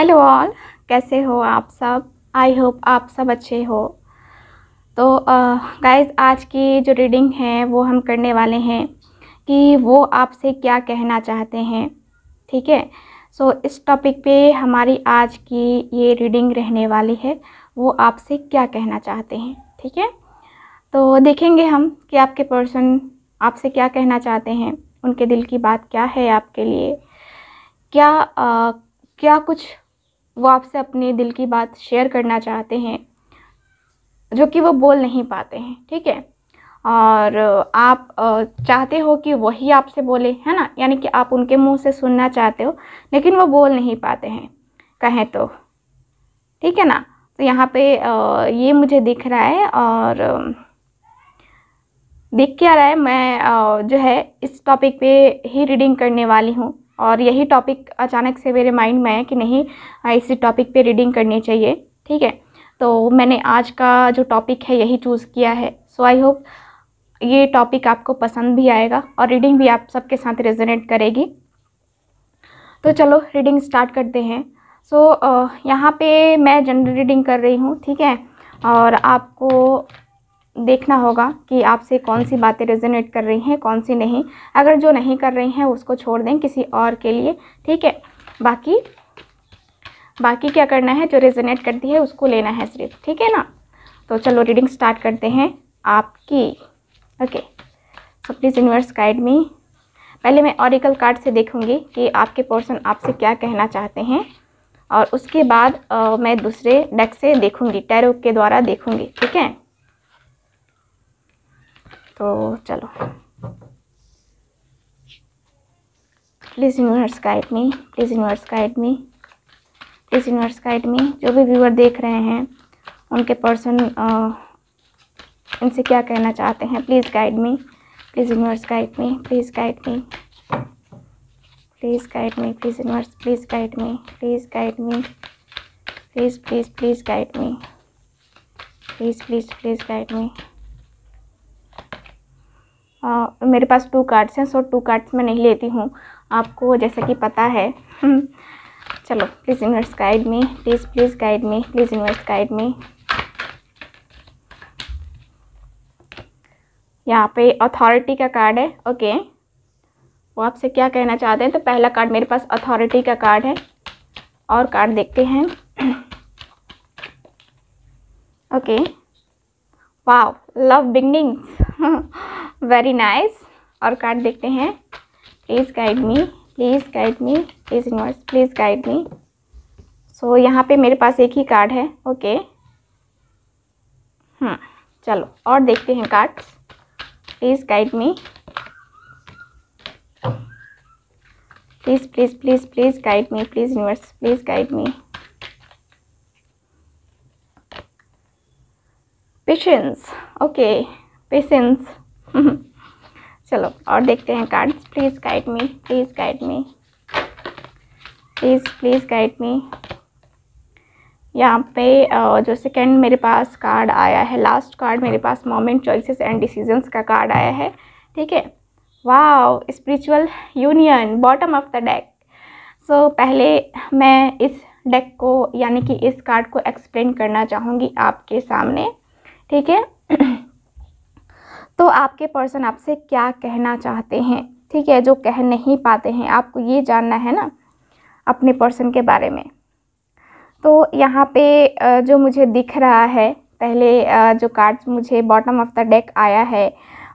Hello all कैसे हो आप सब आई होप आप सब अच्छे हो तो गाइज आज की जो रीडिंग है वो हम करने वाले हैं कि वो आपसे क्या कहना चाहते हैं ठीक है सो so, इस टॉपिक पे हमारी आज की ये रीडिंग रहने वाली है वो आपसे क्या कहना चाहते हैं ठीक है तो देखेंगे हम कि आपके पर्सन आपसे क्या कहना चाहते हैं उनके दिल की बात क्या है आपके लिए क्या आ, क्या कुछ वो आपसे अपने दिल की बात शेयर करना चाहते हैं जो कि वो बोल नहीं पाते हैं ठीक है और आप चाहते हो कि वही आपसे बोले है ना यानी कि आप उनके मुंह से सुनना चाहते हो लेकिन वो बोल नहीं पाते हैं कहें तो ठीक है ना तो यहाँ पे ये मुझे दिख रहा है और दिख क्या रहा है मैं जो है इस टॉपिक पे ही रीडिंग करने वाली हूँ और यही टॉपिक अचानक से मेरे माइंड में है कि नहीं इसी टॉपिक पे रीडिंग करनी चाहिए ठीक है तो मैंने आज का जो टॉपिक है यही चूज़ किया है सो आई होप ये टॉपिक आपको पसंद भी आएगा और रीडिंग भी आप सबके साथ रेजोनेट करेगी तो चलो रीडिंग स्टार्ट करते हैं सो so, यहाँ पे मैं जनरल रीडिंग कर रही हूँ ठीक है और आपको देखना होगा कि आपसे कौन सी हम्म। बातें रेजोनेट कर रही हैं कौन सी नहीं अगर जो नहीं कर रही हैं उसको छोड़ दें किसी और के लिए ठीक है बाकी बाकी क्या करना है जो रेजोनेट करती है उसको लेना है सिर्फ ठीक है ना तो चलो रीडिंग स्टार्ट करते हैं आपकी okay so please universe guide me पहले मैं ऑरिकल कार्ड से देखूंगी कि आपके पर्सन आपसे क्या कहना चाहते हैं और उसके बाद आ, मैं दूसरे डेक से देखूंगी टैरो के द्वारा देखूंगी ठीक है तो चलो please universe guide me please universe guide me please universe guide me जो भी व्यूअर देख रहे हैं उनके पर्सन इनसे क्या कहना चाहते हैं please guide me please universe guide me please guide me please guide me please universe please guide me please guide me please please please guide me please please please guide me आ, मेरे पास to cards हैं सो to cards मैं नहीं लेती हूँ आपको जैसा कि पता है हम्म, चलो please universe guide me please please guide me please universe guide me यहाँ पे अथॉरिटी का कार्ड है ओके वो आपसे क्या कहना चाहते हैं तो पहला कार्ड मेरे पास अथॉरिटी का कार्ड है और कार्ड देखते हैं okay wow love beginnings very nice और कार्ड देखते हैं please guide me please guide me please universe please guide me so यहाँ पे मेरे पास एक ही कार्ड है ओके हम्म hmm. चलो और देखते हैं card please guide me please please please please guide me please universe please guide me patience okay patience hmm. चलो और देखते हैं cards please guide me please guide me please please guide me यहाँ पे जो सेकंड मेरे पास card आया है लास्ट कार्ड मेरे पास मोमेंट चॉइसेस एंड डिसीजंस का कार्ड आया है ठीक है wow spiritual union bottom of the deck so पहले मैं इस डेक को यानी कि इस कार्ड को एक्सप्लेन करना चाहूँगी आपके सामने ठीक है तो आपके पर्सन आपसे क्या कहना चाहते हैं ठीक है जो कह नहीं पाते हैं आपको ये जानना है ना अपने पर्सन के बारे में तो यहाँ पे जो मुझे दिख रहा है पहले जो कार्ड मुझे बॉटम ऑफ द डेक आया है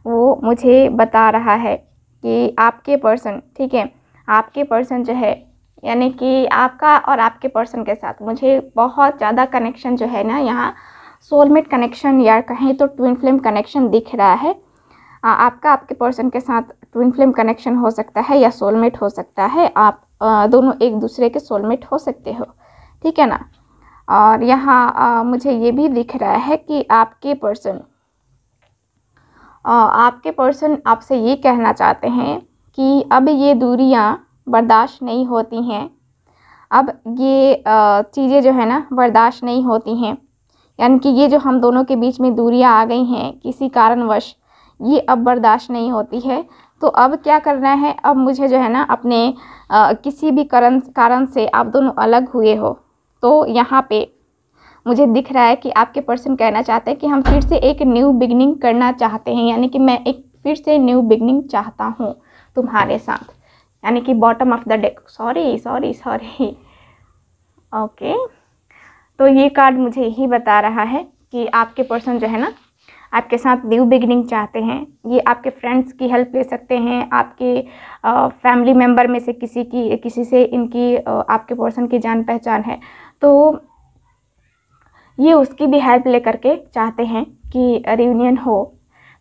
वो मुझे बता रहा है कि आपके पर्सन ठीक है आपके पर्सन जो है यानी कि आपका और आपके पर्सन के साथ मुझे बहुत ज़्यादा कनेक्शन जो है ना यहाँ सोलमेट कनेक्शन या कहीं तो ट्विन फ्लेम कनेक्शन दिख रहा है आपका आपके पर्सन के साथ ट्विन फ्लेम कनेक्शन हो सकता है या सोलमेट हो सकता है आप दोनों एक दूसरे के सोलमेट हो सकते हो ठीक है ना और यहाँ मुझे ये भी दिख रहा है कि आपके पर्सन आपके पर्सन आपसे ये कहना चाहते हैं कि अब ये दूरियाँ बर्दाश्त नहीं होती हैं अब ये चीज़ें जो है ना बर्दाश्त नहीं होती हैं यानी कि ये जो हम दोनों के बीच में दूरियाँ आ गई हैं किसी कारणवश ये अब बर्दाश्त नहीं होती है तो अब क्या करना है अब मुझे जो है ना अपने आ, किसी भी कारण कारण से आप दोनों अलग हुए हो तो यहाँ पे मुझे दिख रहा है कि आपके पर्सन कहना चाहते हैं कि हम फिर से एक न्यू बिगनिंग करना चाहते हैं यानी कि मैं एक फिर से न्यू बिगनिंग चाहता हूँ तुम्हारे साथ यानी कि bottom of the deck sorry sorry sorry okay तो ये कार्ड मुझे यही बता रहा है कि आपके पर्सन जो है ना आपके साथ न्यू बिगनिंग चाहते हैं ये आपके फ्रेंड्स की हेल्प ले सकते हैं आपके फैमिली मेम्बर में से किसी की किसी से इनकी आपके पर्सन की जान पहचान है तो ये उसकी भी हेल्प ले करके चाहते हैं कि रियूनियन हो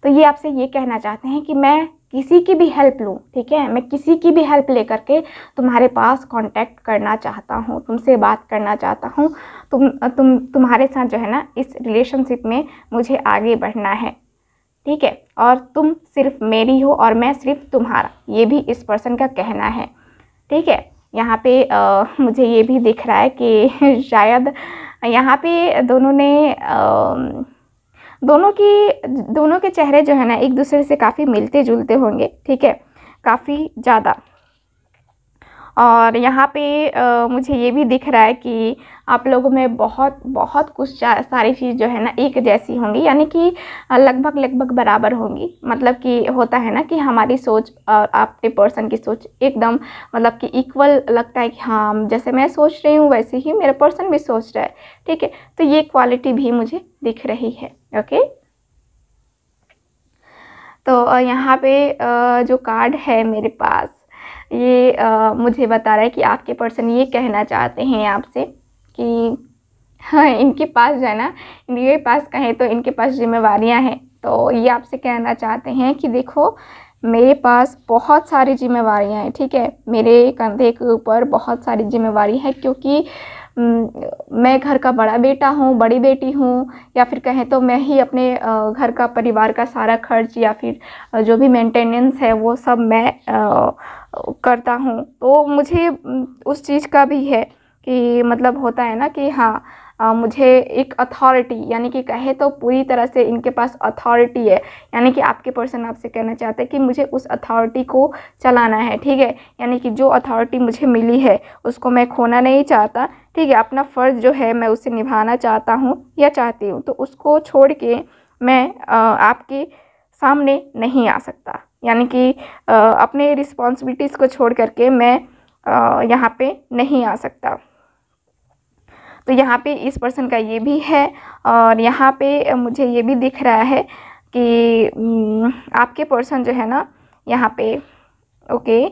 तो ये आपसे ये कहना चाहते हैं कि मैं किसी की भी हेल्प लूँ ठीक है मैं किसी की भी हेल्प लेकर के तुम्हारे पास कांटेक्ट करना चाहता हूँ तुमसे बात करना चाहता हूँ तुम तुम तुम्हारे साथ जो है ना इस रिलेशनशिप में मुझे आगे बढ़ना है ठीक है और तुम सिर्फ मेरी हो और मैं सिर्फ तुम्हारा ये भी इस पर्सन का कहना है ठीक है यहाँ पे आ, मुझे ये भी दिख रहा है कि शायद यहाँ पे दोनों ने आ, दोनों की दोनों के चेहरे जो है ना एक दूसरे से काफ़ी मिलते जुलते होंगे ठीक है काफ़ी ज़्यादा और यहाँ पे आ, मुझे ये भी दिख रहा है कि आप लोगों में बहुत बहुत कुछ सारी चीज़ जो है ना एक जैसी होंगी यानी कि लगभग लगभग बराबर होंगी मतलब कि होता है ना कि हमारी सोच और आपके पर्सन की सोच एकदम मतलब कि इक्वल लगता है कि हाँ जैसे मैं सोच रही हूँ वैसे ही मेरा पर्सन भी सोच रहा है ठीक है तो ये क्वालिटी भी मुझे दिख रही है ओके तो यहाँ पे जो कार्ड है मेरे पास ये आ, मुझे बता रहा है कि आपके पर्सन ये कहना चाहते हैं आपसे कि हाँ इनके पास जाना इनके पास कहें तो इनके पास जिम्मेवारियां हैं तो ये आपसे कहना चाहते हैं कि देखो मेरे पास बहुत सारी जिम्मेवारियां हैं ठीक है मेरे कंधे के ऊपर बहुत सारी जिम्मेवारी है क्योंकि मैं घर का बड़ा बेटा हूँ बड़ी बेटी हूँ या फिर कहें तो मैं ही अपने घर का परिवार का सारा खर्च या फिर जो भी मेंटेनेंस है वो सब मैं करता हूँ तो मुझे उस चीज़ का भी है कि मतलब होता है ना कि हाँ आ, मुझे एक अथॉरिटी यानी कि कहे तो पूरी तरह से इनके पास अथॉरिटी है यानी कि आपके पर्सन आपसे कहना चाहते हैं कि मुझे उस अथॉरिटी को चलाना है ठीक है यानी कि जो अथॉरिटी मुझे मिली है उसको मैं खोना नहीं चाहता ठीक है अपना फ़र्ज़ जो है मैं उसे निभाना चाहता हूँ या चाहती हूँ तो उसको छोड़ के मैं आ, आपके सामने नहीं आ सकता यानी कि अपने रिस्पॉन्सिबिलिटीज़ को छोड़ करके मैं यहाँ पे नहीं आ सकता तो यहाँ पे इस पर्सन का ये भी है और यहाँ पे मुझे ये भी दिख रहा है कि आपके पर्सन जो है ना यहाँ पे ओके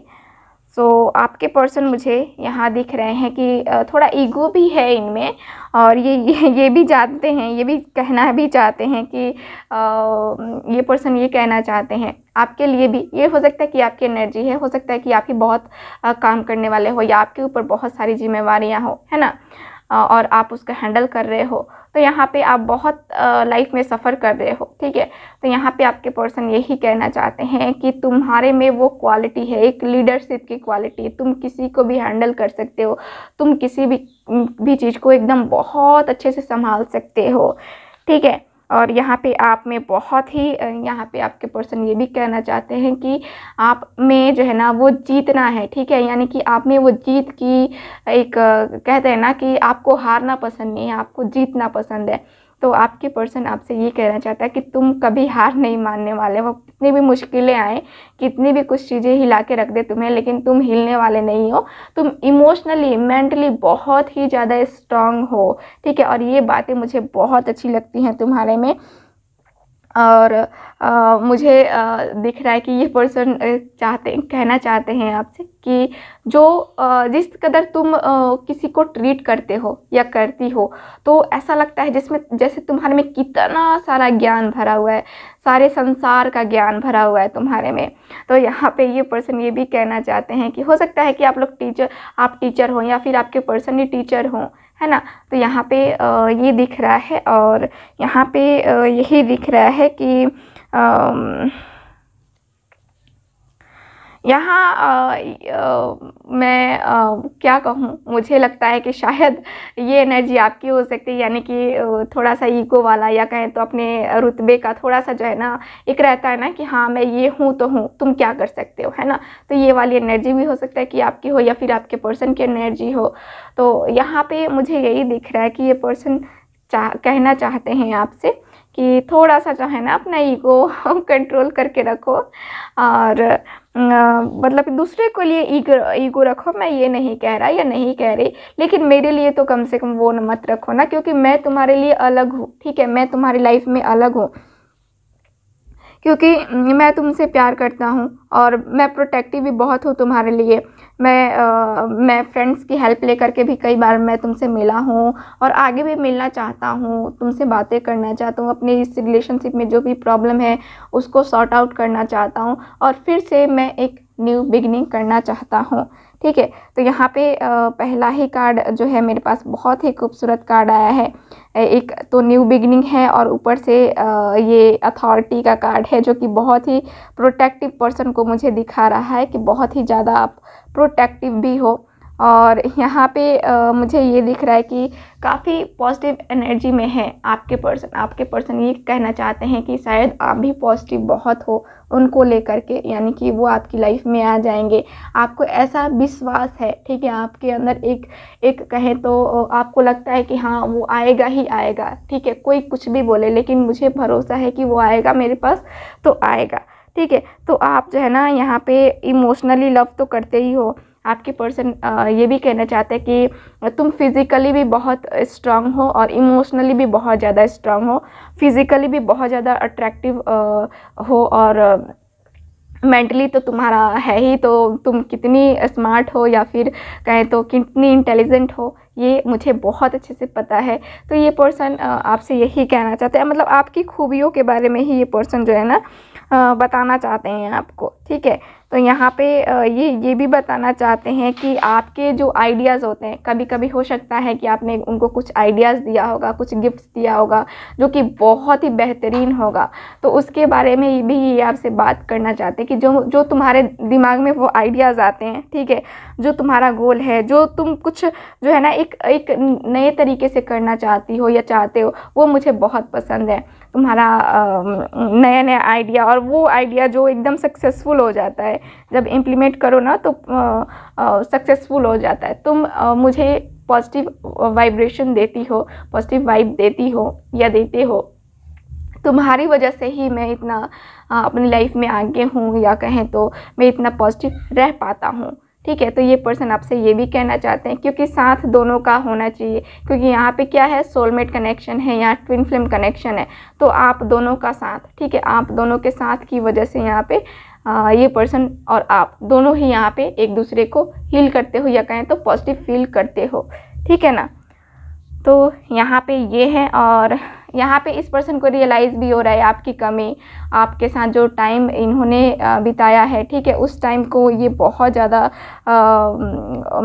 सो so, आपके पर्सन मुझे यहाँ दिख रहे हैं कि थोड़ा ईगो भी है इनमें और ये ये भी जानते हैं ये भी कहना भी चाहते हैं कि ये पर्सन ये कहना चाहते हैं आपके लिए भी ये हो सकता है कि आपकी एनर्जी है हो सकता है कि आप ही बहुत काम करने वाले हो या आपके ऊपर बहुत सारी जिम्मेवारियाँ हो है ना और आप उसका हैंडल कर रहे हो तो यहाँ पे आप बहुत लाइफ में सफ़र कर रहे हो ठीक है तो यहाँ पे आपके पर्सन यही कहना चाहते हैं कि तुम्हारे में वो क्वालिटी है एक लीडरशिप की क्वालिटी तुम किसी को भी हैंडल कर सकते हो तुम किसी भी भी चीज़ को एकदम बहुत अच्छे से संभाल सकते हो ठीक है और यहाँ पे आप में बहुत ही यहाँ पे आपके पर्सन ये भी कहना चाहते हैं कि आप में जो है ना वो जीतना है ठीक है यानी कि आप में वो जीत की एक कहते हैं ना कि आपको हारना पसंद नहीं है आपको जीतना पसंद है तो आपकी पर्सन आपसे ये कहना चाहता है कि तुम कभी हार नहीं मानने वाले हो कितनी भी मुश्किलें आए कितनी भी कुछ चीज़ें हिला के रख दे तुम्हें लेकिन तुम हिलने वाले नहीं हो तुम इमोशनली मेंटली बहुत ही ज़्यादा स्ट्रांग हो ठीक है और ये बातें मुझे बहुत अच्छी लगती हैं तुम्हारे में और आ, मुझे आ, दिख रहा है कि ये पर्सन चाहते कहना चाहते हैं आपसे कि जो आ, जिस कदर तुम आ, किसी को ट्रीट करते हो या करती हो तो ऐसा लगता है जिसमें जैसे तुम्हारे में कितना सारा ज्ञान भरा हुआ है सारे संसार का ज्ञान भरा हुआ है तुम्हारे में तो यहाँ पे ये पर्सन ये भी कहना चाहते हैं कि हो सकता है कि आप लोग टीचर आप टीचर हों या फिर आपके पर्सन ही टीचर हों है ना तो यहाँ पे ये दिख रहा है और यहाँ पे यही दिख रहा है कि यहाँ मैं क्या कहूँ मुझे लगता है कि शायद ये एनर्जी आपकी हो सकती है यानी कि थोड़ा सा ईगो वाला या कहें तो अपने रुतबे का थोड़ा सा जो है ना एक रहता है ना कि हाँ मैं ये हूँ तो हूँ तुम क्या कर सकते हो है ना तो ये वाली एनर्जी भी हो सकता है कि आपकी हो या फिर आपके पर्सन की एनर्जी हो तो यहाँ पर मुझे यही दिख रहा है कि ये पर्सन चाह कहना चाहते हैं आपसे कि थोड़ा सा जो है ना अपना ईगो कंट्रोल करके रखो और मतलब दूसरे को लिए ईगो ईगो रखो मैं ये नहीं कह रहा या नहीं कह रही लेकिन मेरे लिए तो कम से कम वो मत रखो ना क्योंकि मैं तुम्हारे लिए अलग हूँ ठीक है मैं तुम्हारी लाइफ में अलग हूँ क्योंकि मैं तुमसे प्यार करता हूँ और मैं प्रोटेक्टिव भी बहुत हूँ तुम्हारे लिए मैं आ, मैं फ्रेंड्स की हेल्प ले के भी कई बार मैं तुमसे मिला हूँ और आगे भी मिलना चाहता हूँ तुमसे बातें करना चाहता हूँ अपने इस रिलेशनशिप में जो भी प्रॉब्लम है उसको सॉर्ट आउट करना चाहता हूँ और फिर से मैं एक न्यू बिगनिंग करना चाहता हूँ ठीक है तो यहाँ पे पहला ही कार्ड जो है मेरे पास बहुत ही खूबसूरत कार्ड आया है एक तो न्यू बिगनिंग है और ऊपर से ये अथॉरिटी का कार्ड है जो कि बहुत ही प्रोटेक्टिव पर्सन को मुझे दिखा रहा है कि बहुत ही ज़्यादा आप प्रोटेक्टिव भी हो और यहाँ पे आ, मुझे ये दिख रहा है कि काफ़ी पॉजिटिव एनर्जी में है आपके पर्सन आपके पर्सन ये कहना चाहते हैं कि शायद आप भी पॉजिटिव बहुत हो उनको लेकर के यानी कि वो आपकी लाइफ में आ जाएंगे आपको ऐसा विश्वास है ठीक है आपके अंदर एक एक कहें तो आपको लगता है कि हाँ वो आएगा ही आएगा ठीक है कोई कुछ भी बोले लेकिन मुझे भरोसा है कि वो आएगा मेरे पास तो आएगा ठीक है तो आप जो है ना यहाँ पे इमोशनली लव तो करते ही हो आपकी पर्सन ये भी कहना चाहते हैं कि तुम फिज़िकली भी बहुत स्ट्रांग हो और इमोशनली भी बहुत ज़्यादा स्ट्रांग हो फिज़िकली भी बहुत ज़्यादा अट्रैक्टिव हो और मेंटली तो तुम्हारा है ही तो तुम कितनी स्मार्ट हो या फिर कहें तो कितनी इंटेलिजेंट हो ये मुझे बहुत अच्छे से पता है तो ये पर्सन आपसे यही कहना चाहते हैं मतलब आपकी खूबियों के बारे में ही ये पर्सन जो है ना बताना चाहते हैं आपको ठीक है तो यहाँ पे ये ये भी बताना चाहते हैं कि आपके जो आइडियाज़ होते हैं कभी कभी हो सकता है कि आपने उनको कुछ आइडियाज़ दिया होगा कुछ गिफ्ट्स दिया होगा जो कि बहुत ही बेहतरीन होगा तो उसके बारे में भी ये आपसे बात करना चाहते हैं कि जो जो तुम्हारे दिमाग में वो आइडियाज़ आते हैं ठीक है जो तुम्हारा गोल है जो तुम कुछ जो है ना एक एक नए तरीके से करना चाहती हो या चाहते हो वो मुझे बहुत पसंद है तुम्हारा नया नया आइडिया और वो आइडिया जो एकदम सक्सेसफुल हो जाता है जब इम्प्लीमेंट करो ना तो सक्सेसफुल हो जाता है तुम आ, मुझे पॉजिटिव वाइब्रेशन देती हो पॉजिटिव वाइब देती हो या देते हो तुम्हारी वजह से ही मैं इतना आ, अपनी लाइफ में आगे हूँ या कहें तो मैं इतना पॉजिटिव रह पाता हूँ ठीक है तो ये पर्सन आपसे ये भी कहना चाहते हैं क्योंकि साथ दोनों का होना चाहिए क्योंकि यहाँ पे क्या है सोलमेट कनेक्शन है यहाँ ट्विन फ्लेम कनेक्शन है तो आप दोनों का साथ ठीक है आप दोनों के साथ की वजह से यहाँ पे ये पर्सन और आप दोनों ही यहाँ पे एक दूसरे को हील करते हो या कहें तो पॉजिटिव फील करते हो ठीक है ना तो यहाँ पे ये है और यहाँ पे इस पर्सन को रियलाइज़ भी हो रहा है आपकी कमी आपके साथ जो टाइम इन्होंने बिताया है ठीक है उस टाइम को ये बहुत ज़्यादा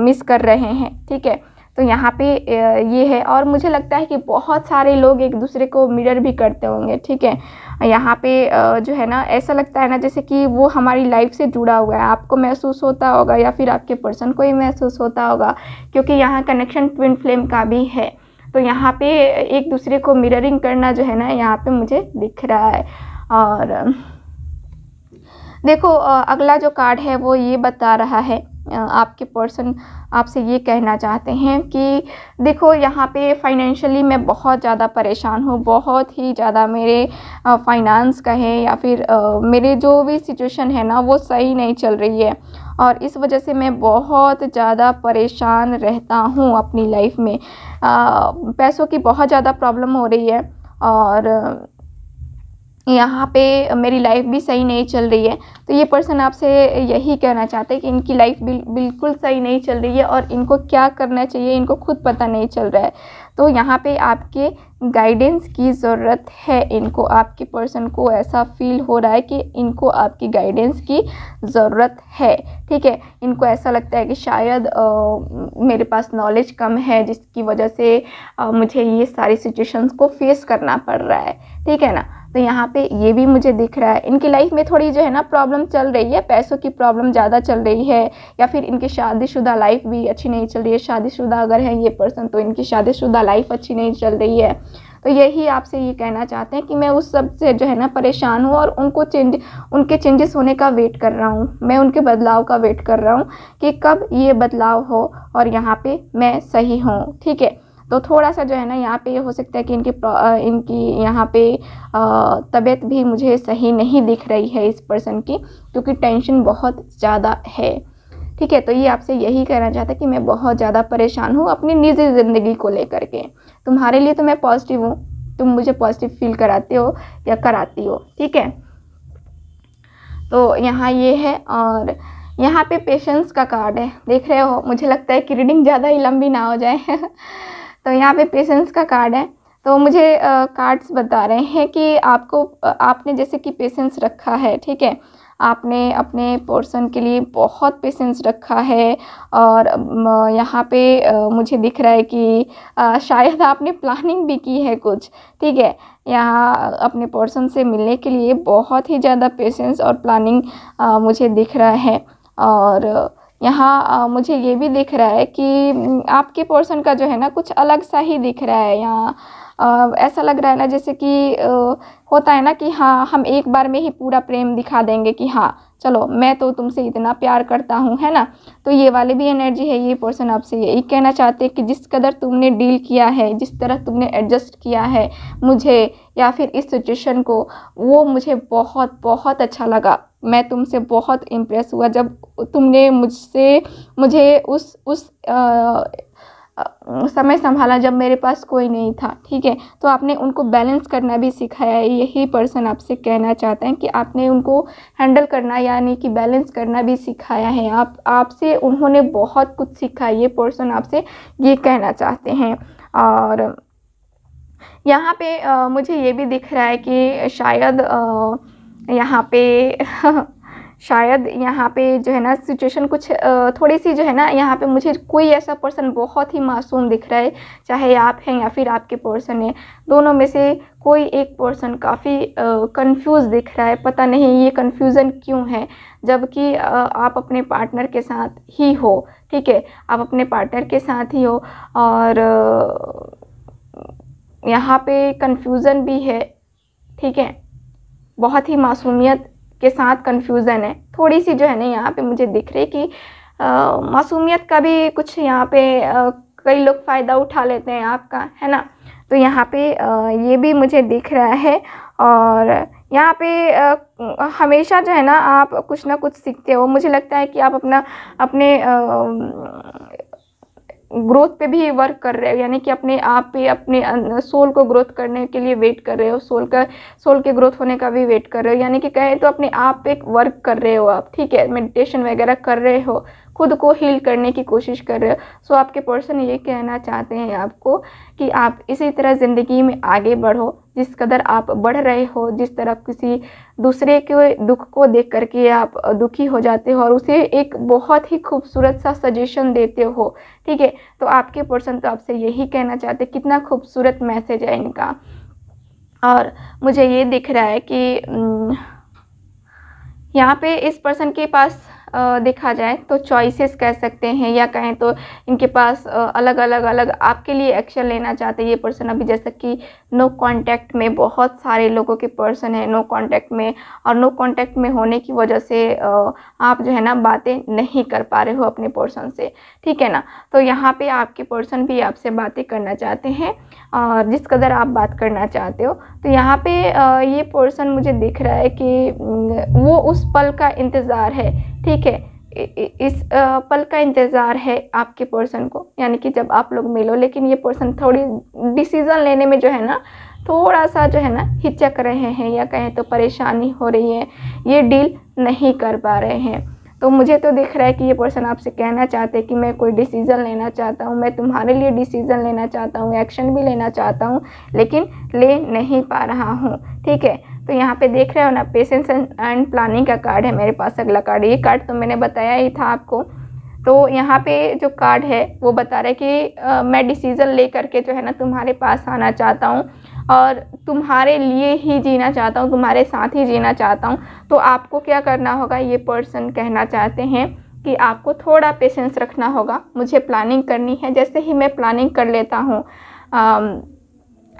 मिस कर रहे हैं ठीक है तो यहाँ पे ये है और मुझे लगता है कि बहुत सारे लोग एक दूसरे को मिरर भी करते होंगे ठीक है यहाँ पे जो है ना ऐसा लगता है ना जैसे कि वो हमारी लाइफ से जुड़ा हुआ है आपको महसूस होता होगा या फिर आपके पर्सन को ही महसूस होता होगा क्योंकि यहाँ कनेक्शन ट्विन फ्लेम का भी है तो यहाँ पे एक दूसरे को मिररिंग करना जो है ना यहाँ पे मुझे दिख रहा है और देखो अगला जो कार्ड है वो ये बता रहा है आपके पर्सन आपसे ये कहना चाहते हैं कि देखो यहाँ पे फाइनेंशियली मैं बहुत ज़्यादा परेशान हूँ बहुत ही ज़्यादा मेरे फाइनेंस का है या फिर मेरे जो भी सिचुएशन है ना वो सही नहीं चल रही है और इस वजह से मैं बहुत ज़्यादा परेशान रहता हूँ अपनी लाइफ में पैसों की बहुत ज़्यादा प्रॉब्लम हो रही है और यहाँ पे मेरी लाइफ भी सही नहीं चल रही है तो ये पर्सन आपसे यही कहना चाहते हैं कि इनकी लाइफ बिल, बिल्कुल सही नहीं चल रही है और इनको क्या करना चाहिए इनको खुद पता नहीं चल रहा है तो यहाँ पे आपके गाइडेंस की ज़रूरत है इनको आपके पर्सन को ऐसा फील हो रहा है कि इनको आपकी गाइडेंस की ज़रूरत है ठीक है इनको ऐसा लगता है कि शायद आ, मेरे पास नॉलेज कम है जिसकी वजह से आ, मुझे ये सारी सिचुएशंस को फेस करना पड़ रहा है ठीक है ना तो यहाँ पे ये भी मुझे दिख रहा है इनकी लाइफ में थोड़ी जो है ना प्रॉब्लम चल रही है पैसों की प्रॉब्लम ज़्यादा चल रही है या फिर इनकी शादीशुदा लाइफ भी अच्छी नहीं चल रही है शादीशुदा अगर है ये पर्सन तो इनकी शादीशुदा लाइफ अच्छी नहीं चल रही है तो यही आपसे ये कहना चाहते हैं कि मैं उस सब से जो है ना परेशान हूँ और उनको चेंज उनके चेंजेस होने का वेट कर रहा हूँ मैं उनके बदलाव का वेट कर रहा हूँ कि कब ये बदलाव हो और यहाँ पे मैं सही हूँ ठीक है तो थोड़ा सा जो है ना यहाँ पे हो सकता है कि इनकी इनकी यहाँ पे तबीयत भी मुझे सही नहीं दिख रही है इस पर्सन की क्योंकि टेंशन बहुत ज़्यादा है ठीक है तो ये आपसे यही कहना चाहता है कि मैं बहुत ज़्यादा परेशान हूँ अपनी निजी ज़िंदगी को लेकर के तुम्हारे लिए तो मैं पॉजिटिव हूँ तुम मुझे पॉजिटिव फील कराते हो या कराती हो ठीक है तो यहाँ ये है और यहाँ पे पेशेंस का कार्ड है देख रहे हो मुझे लगता है कि रीडिंग ज़्यादा ही लंबी ना हो जाए तो यहाँ पे पेशेंस का कार्ड है तो मुझे कार्ड्स बता रहे हैं कि आपको आपने जैसे कि पेशेंस रखा है ठीक है आपने अपने पोर्सन के लिए बहुत पेशेंस रखा है और यहाँ पे मुझे दिख रहा है कि शायद आपने प्लानिंग भी की है कुछ ठीक है यहाँ अपने पोर्सन से मिलने के लिए बहुत ही ज़्यादा पेशेंस और प्लानिंग मुझे दिख रहा है और यहाँ मुझे ये भी दिख रहा है कि आपके पोर्शन का जो है ना कुछ अलग सा ही दिख रहा है यहाँ आ, ऐसा लग रहा है ना जैसे कि होता है ना कि हाँ हम एक बार में ही पूरा प्रेम दिखा देंगे कि हाँ चलो मैं तो तुमसे इतना प्यार करता हूँ है ना तो ये वाले भी एनर्जी है ये पर्सन आपसे यही कहना चाहते हैं कि जिस कदर तुमने डील किया है जिस तरह तुमने एडजस्ट किया है मुझे या फिर इस सिचुएशन को वो मुझे बहुत बहुत अच्छा लगा मैं तुमसे बहुत इम्प्रेस हुआ जब तुमने मुझसे मुझे उस उस आ, समय संभाला जब मेरे पास कोई नहीं था ठीक है तो आपने उनको बैलेंस करना भी सिखाया है यही पर्सन आपसे कहना चाहता है कि आपने उनको हैंडल करना यानी कि बैलेंस करना भी सिखाया है आप आपसे उन्होंने बहुत कुछ सीखा ये पर्सन आपसे ये कहना चाहते हैं और यहाँ पे आ, मुझे ये भी दिख रहा है कि शायद आ, यहाँ पे शायद यहाँ पे जो है ना सिचुएशन कुछ थोड़ी सी जो है ना यहाँ पे मुझे कोई ऐसा पर्सन बहुत ही मासूम दिख रहा है चाहे आप हैं या फिर आपके पर्सन हैं दोनों में से कोई एक पर्सन काफ़ी कंफ्यूज दिख रहा है पता नहीं ये कंफ्यूजन क्यों है जबकि आप अपने पार्टनर के साथ ही हो ठीक है आप अपने पार्टनर के साथ ही हो और यहाँ पे कंफ्यूजन भी है ठीक है बहुत ही मासूमियत के साथ कन्फ्यूज़न है थोड़ी सी जो है ना यहाँ पे मुझे दिख रही कि मासूमियत का भी कुछ यहाँ पे आ, कई लोग फ़ायदा उठा लेते हैं आपका है ना तो यहाँ पे आ, ये भी मुझे दिख रहा है और यहाँ पे आ, हमेशा जो है ना आप कुछ ना कुछ सीखते हो मुझे लगता है कि आप अपना अपने ग्रोथ पे भी वर्क कर रहे हो यानी कि अपने आप पे अपने सोल अं, को ग्रोथ करने के लिए वेट कर रहे हो सोल का सोल के ग्रोथ होने का भी वेट कर रहे हो यानी कि कहें तो अपने आप पे वर्क कर रहे हो आप ठीक है मेडिटेशन वगैरह कर रहे हो खुद को हील करने की कोशिश कर रहे हो सो आपके पर्सन ये कहना चाहते हैं आपको कि आप इसी तरह ज़िंदगी में आगे बढ़ो जिस कदर आप बढ़ रहे हो जिस तरह किसी दूसरे के दुख को देख करके आप दुखी हो जाते हो और उसे एक बहुत ही खूबसूरत सा सजेशन देते हो ठीक है तो आपके पर्सन तो आपसे यही कहना चाहते कितना खूबसूरत मैसेज है इनका और मुझे ये दिख रहा है कि हम्म, यहाँ पे इस पर्सन के पास देखा जाए तो चॉइसेस कह सकते हैं या कहें तो इनके पास अलग अलग अलग आपके लिए एक्शन लेना चाहते हैं ये पर्सन अभी जैसा कि नो कांटेक्ट में बहुत सारे लोगों के पर्सन हैं नो कांटेक्ट में और नो कांटेक्ट में होने की वजह से आप जो है ना बातें नहीं कर पा रहे हो अपने पर्सन से ठीक है ना तो यहाँ पर आपके पर्सन भी आपसे बातें करना चाहते हैं और जिस कदर आप बात करना चाहते हो तो यहाँ पे ये पर्सन मुझे दिख रहा है कि वो उस पल का इंतज़ार है ठीक है इस पल का इंतज़ार है आपके पर्सन को यानी कि जब आप लोग मिलो लेकिन ये पर्सन थोड़ी डिसीज़न लेने में जो है ना थोड़ा सा जो है ना हिचक रहे हैं या कहें तो परेशानी हो रही है ये डील नहीं कर पा रहे हैं तो मुझे तो दिख रहा है कि ये पर्सन आपसे कहना चाहते हैं कि मैं कोई डिसीज़न लेना चाहता हूँ मैं तुम्हारे लिए डिसीज़न लेना चाहता हूँ एक्शन भी लेना चाहता हूँ लेकिन ले नहीं पा रहा हूँ ठीक है तो यहाँ पे देख रहे हो ना पेशेंस एंड प्लानिंग का कार्ड है मेरे पास अगला कार्ड ये कार्ड तो मैंने बताया ही था आपको तो यहाँ पे जो कार्ड है वो बता रहा है कि आ, मैं डिसीज़न ले करके जो है ना तुम्हारे पास आना चाहता हूँ और तुम्हारे लिए ही जीना चाहता हूँ तुम्हारे साथ ही जीना चाहता हूँ तो आपको क्या करना होगा ये पर्सन कहना चाहते हैं कि आपको थोड़ा पेशेंस रखना होगा मुझे प्लानिंग करनी है जैसे ही मैं प्लानिंग कर लेता हूँ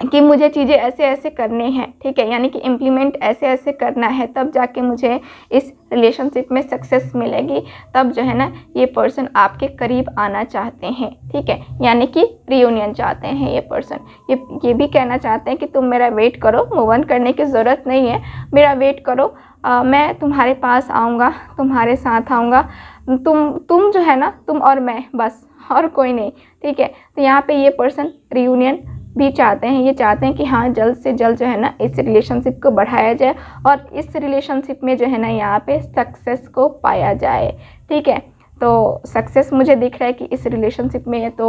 कि मुझे चीज़ें ऐसे ऐसे करने हैं ठीक है यानी कि इम्प्लीमेंट ऐसे ऐसे करना है तब जाके मुझे इस रिलेशनशिप में सक्सेस मिलेगी तब जो है ना ये पर्सन आपके करीब आना चाहते हैं ठीक है यानी कि रियूनियन चाहते हैं ये पर्सन ये ये भी कहना चाहते हैं कि तुम मेरा वेट करो मूव ऑन करने की ज़रूरत नहीं है मेरा वेट करो आ, मैं तुम्हारे पास आऊँगा तुम्हारे साथ आऊँगा तुम तुम जो है ना तुम और मैं बस और कोई नहीं ठीक है तो यहाँ पे ये पर्सन रियूनियन भी चाहते हैं ये चाहते हैं कि हाँ जल्द से जल्द जो है ना इस रिलेशनशिप को बढ़ाया जाए और इस रिलेशनशिप में जो है ना यहाँ पे सक्सेस को पाया जाए ठीक है तो सक्सेस मुझे दिख रहा है कि इस रिलेशनशिप में तो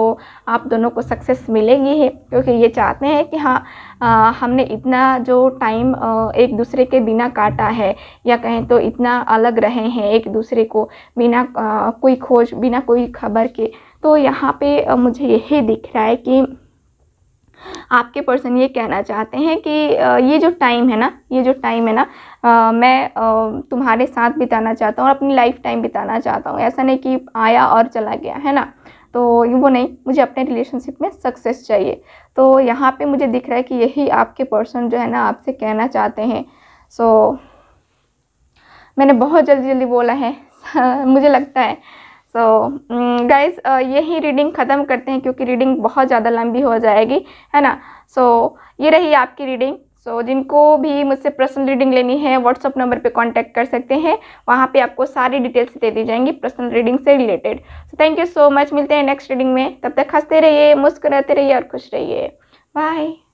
आप दोनों को सक्सेस मिलेगी ही क्योंकि ये चाहते हैं कि हाँ आ, हमने इतना जो टाइम एक दूसरे के बिना काटा है या कहें तो इतना अलग रहे हैं एक दूसरे को बिना आ, कोई खोज बिना कोई खबर के तो यहाँ पे मुझे यही दिख रहा है कि आपके पर्सन ये कहना चाहते हैं कि ये जो टाइम है ना ये जो टाइम है ना मैं तुम्हारे साथ बिताना चाहता हूँ और अपनी लाइफ टाइम बिताना चाहता हूँ ऐसा नहीं कि आया और चला गया है ना तो वो नहीं मुझे अपने रिलेशनशिप में सक्सेस चाहिए तो यहाँ पे मुझे दिख रहा है कि यही आपके पर्सन जो है ना आपसे कहना चाहते हैं सो so, मैंने बहुत जल्दी जल्दी बोला है मुझे लगता है सो गाइज mm, uh, यही रीडिंग ख़त्म करते हैं क्योंकि रीडिंग बहुत ज़्यादा लंबी हो जाएगी है ना सो so, ये रही आपकी रीडिंग सो so, जिनको भी मुझसे पर्सनल रीडिंग लेनी है व्हाट्सअप नंबर पे कांटेक्ट कर सकते हैं वहाँ पे आपको सारी डिटेल्स दे दी जाएंगी पर्सनल रीडिंग से related so thank you so much मिलते हैं नेक्स्ट रीडिंग में तब तक हंसते रहिए मुस्कुराते रहिए और खुश रहिए बाय